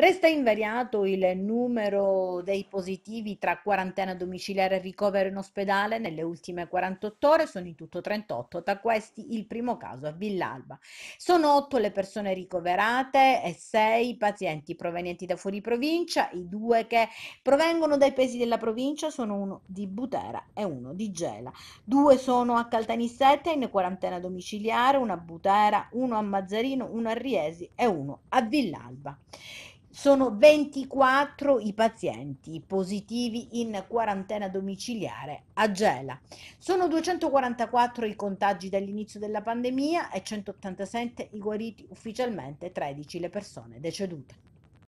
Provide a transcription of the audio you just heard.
Resta invariato il numero dei positivi tra quarantena domiciliare e ricovero in ospedale. Nelle ultime 48 ore sono in tutto 38, tra questi il primo caso a Villalba. Sono 8 le persone ricoverate e 6 pazienti provenienti da fuori provincia. I due che provengono dai paesi della provincia sono uno di Butera e uno di Gela. Due sono a Caltanissetta in quarantena domiciliare, una a Butera, uno a Mazzarino, uno a Riesi e uno a Villalba. Sono 24 i pazienti positivi in quarantena domiciliare a Gela. Sono 244 i contagi dall'inizio della pandemia e 187 i guariti ufficialmente, 13 le persone decedute.